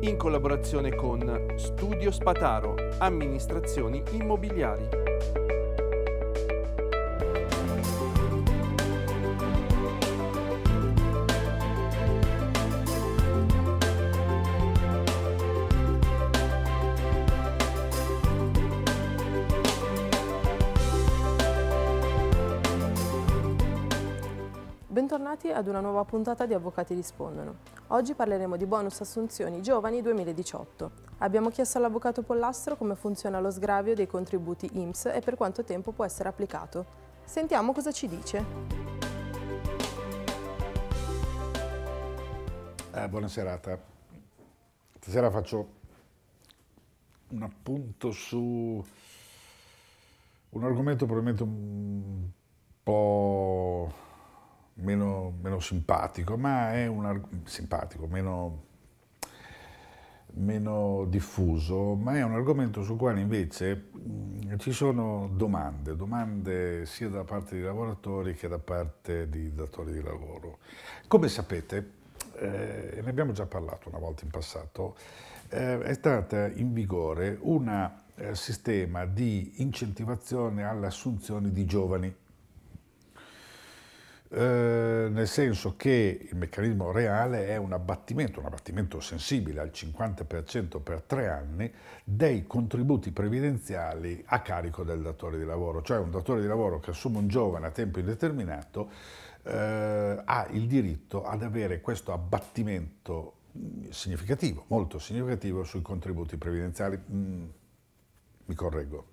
in collaborazione con Studio Spataro, amministrazioni immobiliari. benvenuti ad una nuova puntata di Avvocati Rispondono. Oggi parleremo di bonus assunzioni giovani 2018. Abbiamo chiesto all'avvocato Pollastro come funziona lo sgravio dei contributi IMSS e per quanto tempo può essere applicato. Sentiamo cosa ci dice. Eh, buona serata. Stasera faccio un appunto su un argomento probabilmente un po' meno, meno simpatico, ma è un simpatico, meno, meno diffuso, ma è un argomento sul quale invece mh, mm, ci sono domande, domande sia da parte di lavoratori che da parte di datori di lavoro. Come sapete, eh, ne abbiamo già parlato una volta in passato, eh, è stata in vigore un eh, sistema di incentivazione all'assunzione di giovani eh, nel senso che il meccanismo reale è un abbattimento, un abbattimento sensibile al 50% per tre anni dei contributi previdenziali a carico del datore di lavoro, cioè un datore di lavoro che assume un giovane a tempo indeterminato eh, ha il diritto ad avere questo abbattimento mm, significativo, molto significativo sui contributi previdenziali, mm, mi correggo,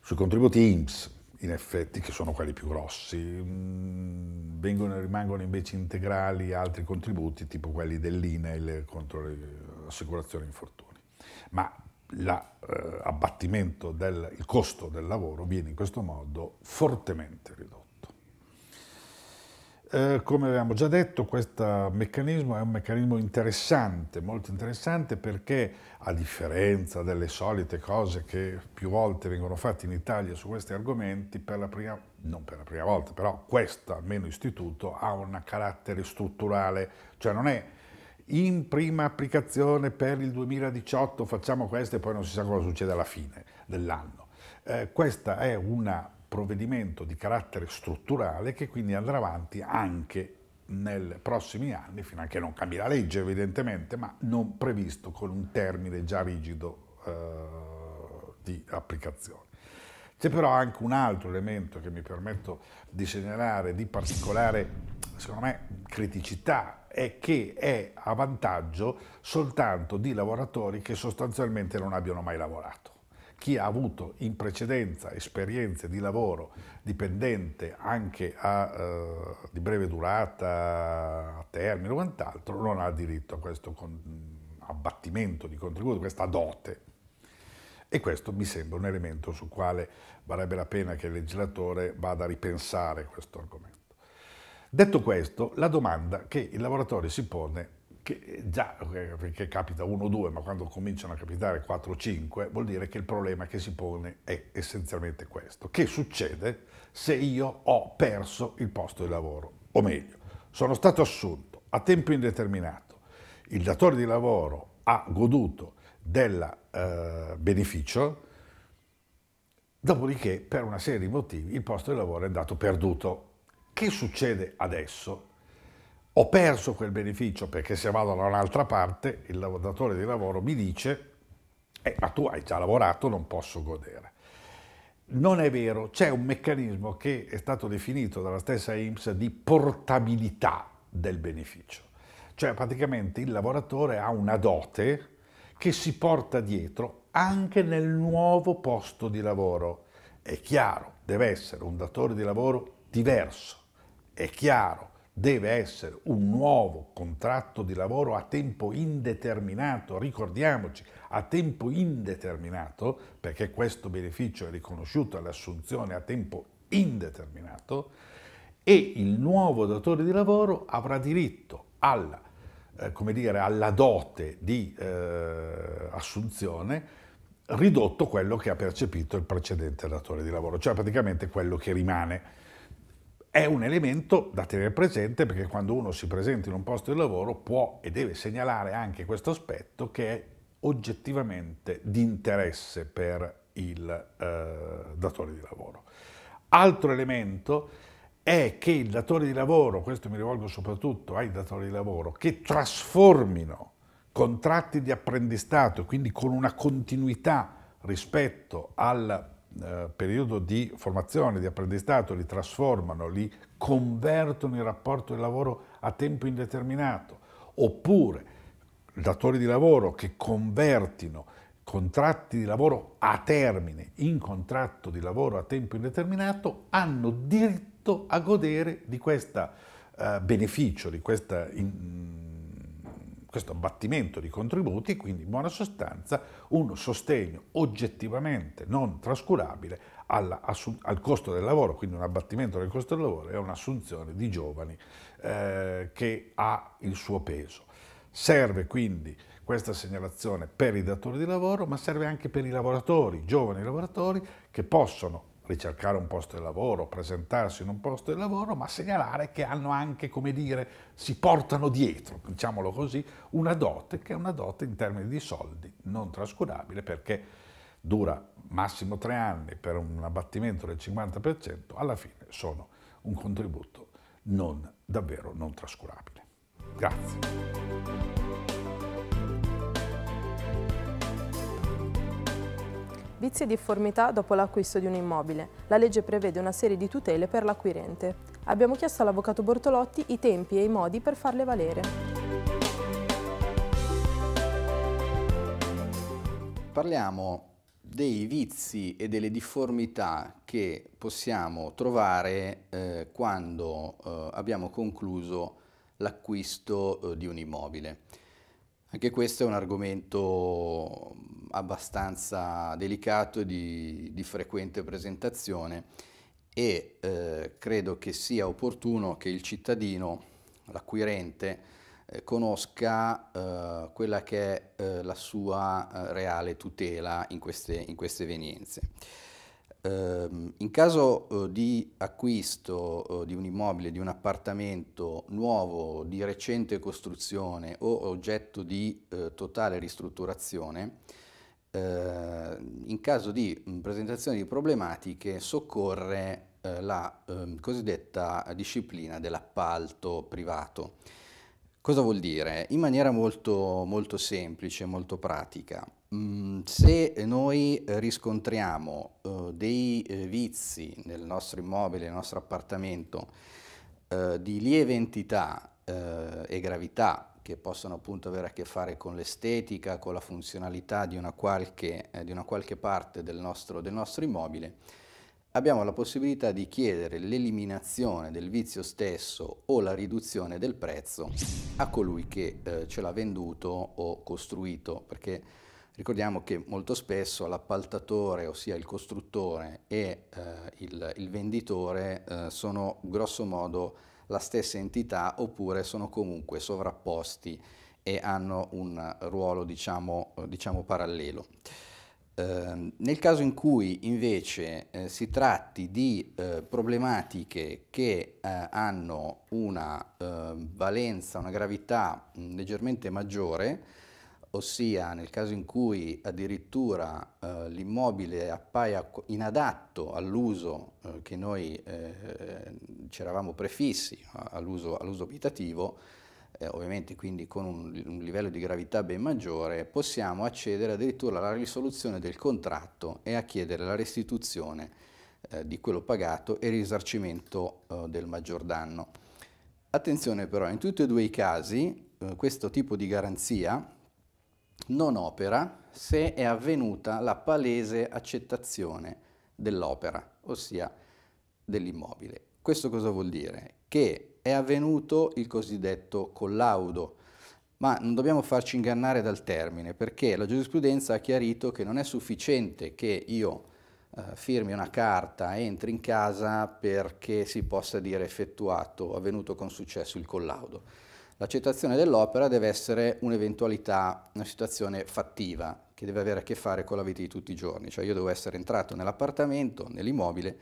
sui contributi IMSS, in effetti che sono quelli più grossi, mm, Vengono, rimangono invece integrali altri contributi tipo quelli dell'INAIL contro le eh, assicurazioni infortuni. Ma l'abbattimento eh, del costo del lavoro viene in questo modo fortemente ridotto. Eh, come avevamo già detto, questo meccanismo è un meccanismo interessante, molto interessante perché a differenza delle solite cose che più volte vengono fatte in Italia su questi argomenti, per la prima, non per la prima volta, però questo almeno istituto ha un carattere strutturale, cioè non è in prima applicazione per il 2018 facciamo questo e poi non si sa cosa succede alla fine dell'anno. Eh, questa è una provvedimento di carattere strutturale che quindi andrà avanti anche nei prossimi anni, fino a che non cambi la legge evidentemente, ma non previsto con un termine già rigido eh, di applicazione. C'è però anche un altro elemento che mi permetto di segnalare di particolare, secondo me, criticità, è che è a vantaggio soltanto di lavoratori che sostanzialmente non abbiano mai lavorato chi ha avuto in precedenza esperienze di lavoro dipendente anche a, eh, di breve durata, a termine o quant'altro, non ha diritto a questo con, abbattimento di contributo, questa dote. E questo mi sembra un elemento sul quale varrebbe la pena che il legislatore vada a ripensare questo argomento. Detto questo, la domanda che il lavoratore si pone che già perché capita 1 2, ma quando cominciano a capitare 4 5, vuol dire che il problema che si pone è essenzialmente questo. Che succede se io ho perso il posto di lavoro? O meglio, sono stato assunto a tempo indeterminato, il datore di lavoro ha goduto del eh, beneficio, dopodiché per una serie di motivi il posto di lavoro è andato perduto. Che succede adesso? Ho perso quel beneficio perché se vado da un'altra parte il datore di lavoro mi dice eh, ma tu hai già lavorato, non posso godere. Non è vero, c'è un meccanismo che è stato definito dalla stessa IMSS di portabilità del beneficio. Cioè praticamente il lavoratore ha una dote che si porta dietro anche nel nuovo posto di lavoro. È chiaro, deve essere un datore di lavoro diverso. È chiaro, deve essere un nuovo contratto di lavoro a tempo indeterminato, ricordiamoci, a tempo indeterminato, perché questo beneficio è riconosciuto all'assunzione a tempo indeterminato, e il nuovo datore di lavoro avrà diritto alla, eh, dire, alla dote di eh, assunzione ridotto quello che ha percepito il precedente datore di lavoro, cioè praticamente quello che rimane è un elemento da tenere presente perché quando uno si presenta in un posto di lavoro può e deve segnalare anche questo aspetto che è oggettivamente di interesse per il eh, datore di lavoro. Altro elemento è che il datore di lavoro, questo mi rivolgo soprattutto ai datori di lavoro, che trasformino contratti di apprendistato, quindi con una continuità rispetto al eh, periodo di formazione, di apprendistato, li trasformano, li convertono in rapporto di lavoro a tempo indeterminato, oppure datori di lavoro che convertino contratti di lavoro a termine in contratto di lavoro a tempo indeterminato hanno diritto a godere di questo eh, beneficio, di questa in, questo abbattimento di contributi, quindi in buona sostanza un sostegno oggettivamente non trascurabile al costo del lavoro, quindi un abbattimento del costo del lavoro e un'assunzione di giovani eh, che ha il suo peso. Serve quindi questa segnalazione per i datori di lavoro, ma serve anche per i lavoratori, i giovani lavoratori che possono ricercare un posto di lavoro, presentarsi in un posto di lavoro, ma segnalare che hanno anche, come dire, si portano dietro, diciamolo così, una dote che è una dote in termini di soldi non trascurabile perché dura massimo tre anni per un abbattimento del 50%, alla fine sono un contributo non davvero non trascurabile. Grazie. Vizi e difformità dopo l'acquisto di un immobile. La legge prevede una serie di tutele per l'acquirente. Abbiamo chiesto all'avvocato Bortolotti i tempi e i modi per farle valere. Parliamo dei vizi e delle difformità che possiamo trovare eh, quando eh, abbiamo concluso l'acquisto eh, di un immobile. Anche questo è un argomento abbastanza delicato di, di frequente presentazione e eh, credo che sia opportuno che il cittadino, l'acquirente, eh, conosca eh, quella che è eh, la sua eh, reale tutela in queste, in queste evenienze. Ehm, in caso eh, di acquisto di un immobile, di un appartamento nuovo, di recente costruzione o oggetto di totale ristrutturazione, eh, in caso di mm, presentazione di problematiche soccorre eh, la ehm, cosiddetta disciplina dell'appalto privato. Cosa vuol dire? In maniera molto, molto semplice, molto pratica. Mm, se noi riscontriamo eh, dei vizi nel nostro immobile, nel nostro appartamento, di lieve entità e gravità che possono appunto avere a che fare con l'estetica, con la funzionalità di una qualche, eh, di una qualche parte del nostro, del nostro immobile, abbiamo la possibilità di chiedere l'eliminazione del vizio stesso o la riduzione del prezzo a colui che eh, ce l'ha venduto o costruito, perché ricordiamo che molto spesso l'appaltatore, ossia il costruttore e eh, il, il, venditore, eh, sono grossomodo la stessa entità oppure sono comunque sovrapposti e hanno un ruolo diciamo, eh, diciamo parallelo. Eh, nel caso in cui invece eh, si tratti di eh, problematiche che eh, hanno una ehm, valenza, una gravità mh, mm, leggermente maggiore, ossia nel caso in cui addirittura eh, l'immobile appaia inadatto all'uso eh, che noi eh, ci eravamo prefissi, all'uso, all abitativo, eh, ovviamente quindi con un, un, livello di gravità ben maggiore, possiamo accedere addirittura alla risoluzione del contratto e a chiedere la restituzione eh, di quello pagato e il risarcimento eh, del maggior danno. Attenzione però, in tutti e due i casi questo tipo di garanzia non opera se è avvenuta la palese accettazione dell'opera, ossia dell'immobile. Questo cosa vuol dire? Che è avvenuto il cosiddetto collaudo, ma non dobbiamo farci ingannare dal termine, perché la giurisprudenza ha chiarito che non è sufficiente che io eh, firmi una carta, e entri in casa perché si possa dire effettuato, avvenuto con successo il collaudo L'accettazione dell'opera deve essere un'eventualità, una situazione fattiva che deve avere a che fare con la vita di tutti i giorni, cioè io devo essere entrato nell'appartamento, nell'immobile,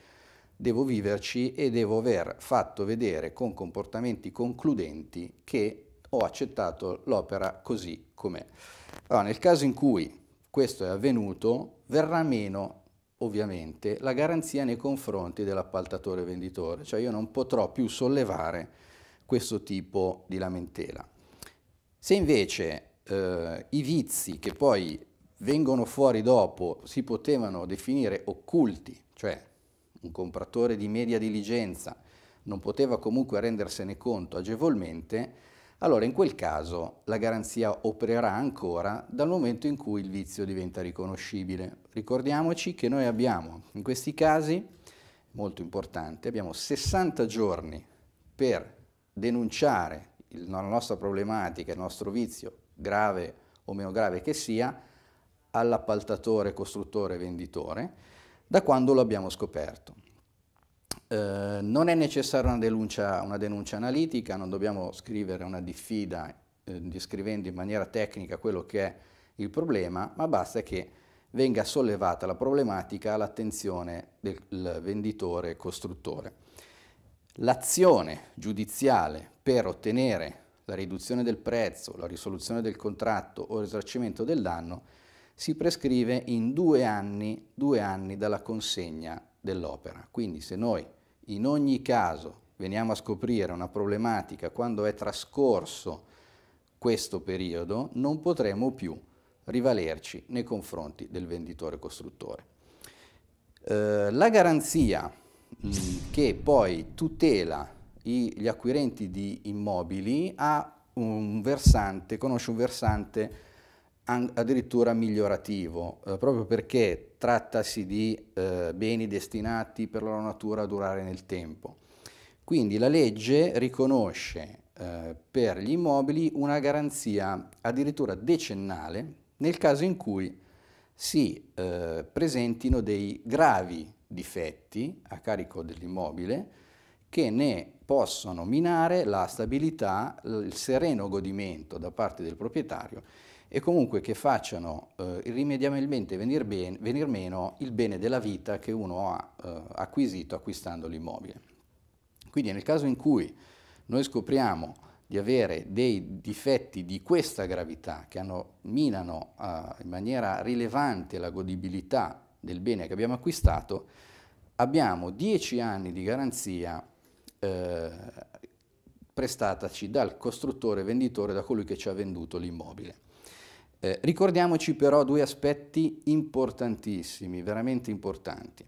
devo viverci e devo aver fatto vedere con comportamenti concludenti che ho accettato l'opera così com'è. Allora, nel caso in cui questo è avvenuto, verrà meno ovviamente la garanzia nei confronti dell'appaltatore venditore, cioè io non potrò più sollevare questo tipo di lamentela. Se invece eh, i vizi che poi vengono fuori dopo si potevano definire occulti, cioè un compratore di media diligenza non poteva comunque rendersene conto agevolmente, allora in quel caso la garanzia opererà ancora dal momento in cui il vizio diventa riconoscibile. Ricordiamoci che noi abbiamo in questi casi, molto importante, abbiamo 60 giorni per denunciare la nostra problematica, il nostro vizio, grave o meno grave che sia, all'appaltatore, costruttore, venditore, da quando lo abbiamo scoperto. Eh, non è necessaria una denuncia, una denuncia, analitica, non dobbiamo scrivere una diffida eh, descrivendo in maniera tecnica quello che è il problema, ma basta che venga sollevata la problematica all'attenzione del venditore costruttore. L'azione giudiziale per ottenere la riduzione del prezzo, la risoluzione del contratto o il risarcimento del danno si prescrive in due anni, due anni dalla consegna dell'opera. Quindi se noi in ogni caso veniamo a scoprire una problematica quando è trascorso questo periodo, non potremo più rivalerci nei confronti del venditore costruttore. Eh, la garanzia Mm, che poi tutela i, gli acquirenti di immobili ha un versante, conosce un versante addirittura migliorativo, eh, proprio perché trattasi di eh, beni destinati per la loro natura a durare nel tempo. Quindi la legge riconosce eh, per gli immobili una garanzia addirittura decennale nel caso in cui si eh, presentino dei gravi difetti a carico dell'immobile che ne possono minare la stabilità, il sereno godimento da parte del proprietario e comunque che facciano eh, irrimediabilmente venir, ben, venir, meno il bene della vita che uno ha eh, acquisito acquistando l'immobile. Quindi nel caso in cui noi scopriamo di avere dei difetti di questa gravità che hanno, minano eh, in maniera rilevante la godibilità del bene che abbiamo acquistato, abbiamo 10 anni di garanzia eh, prestataci dal costruttore venditore, da colui che ci ha venduto l'immobile. Eh, ricordiamoci però due aspetti importantissimi, veramente importanti.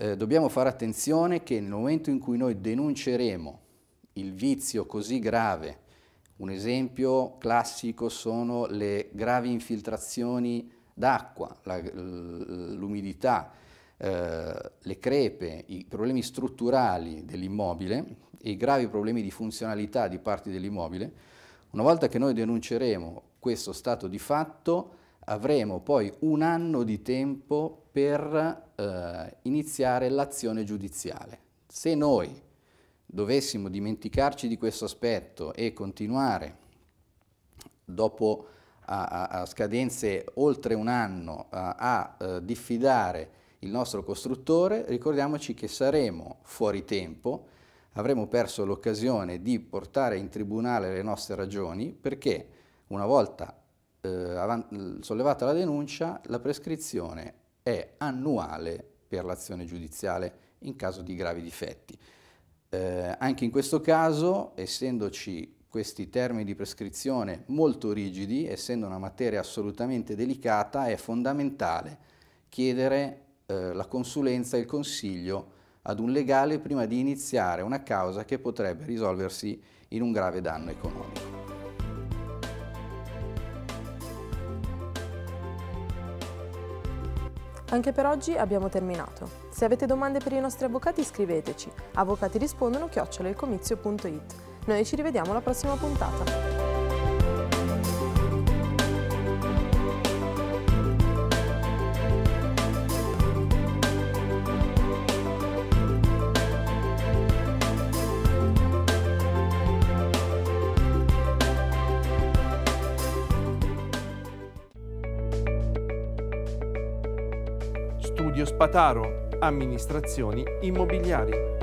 Eh, dobbiamo fare attenzione che nel momento in cui noi denunceremo il vizio così grave, un esempio classico sono le gravi infiltrazioni d'acqua, l'umidità, eh, le crepe, i problemi strutturali dell'immobile e i gravi problemi di funzionalità di parti dell'immobile, una volta che noi denunceremo questo stato di fatto, avremo poi un anno di tempo per eh, iniziare l'azione giudiziale. Se noi dovessimo dimenticarci di questo aspetto e continuare dopo a, a scadenze oltre un anno eh, a, a eh, diffidare il nostro costruttore, ricordiamoci che saremo fuori tempo, avremo perso l'occasione di portare in tribunale le nostre ragioni perché una volta eh, sollevata la denuncia la prescrizione è annuale per l'azione giudiziale in caso di gravi difetti. Eh, anche in questo caso, essendoci questi termini di prescrizione molto rigidi, essendo una materia assolutamente delicata, è fondamentale chiedere eh, la consulenza e il consiglio ad un legale prima di iniziare una causa che potrebbe risolversi in un grave danno economico. Anche per oggi abbiamo terminato. Se avete domande per i nostri avvocati scriveteci avvocatirispondono noi ci rivediamo alla prossima puntata. Studio Spataro, amministrazioni immobiliari.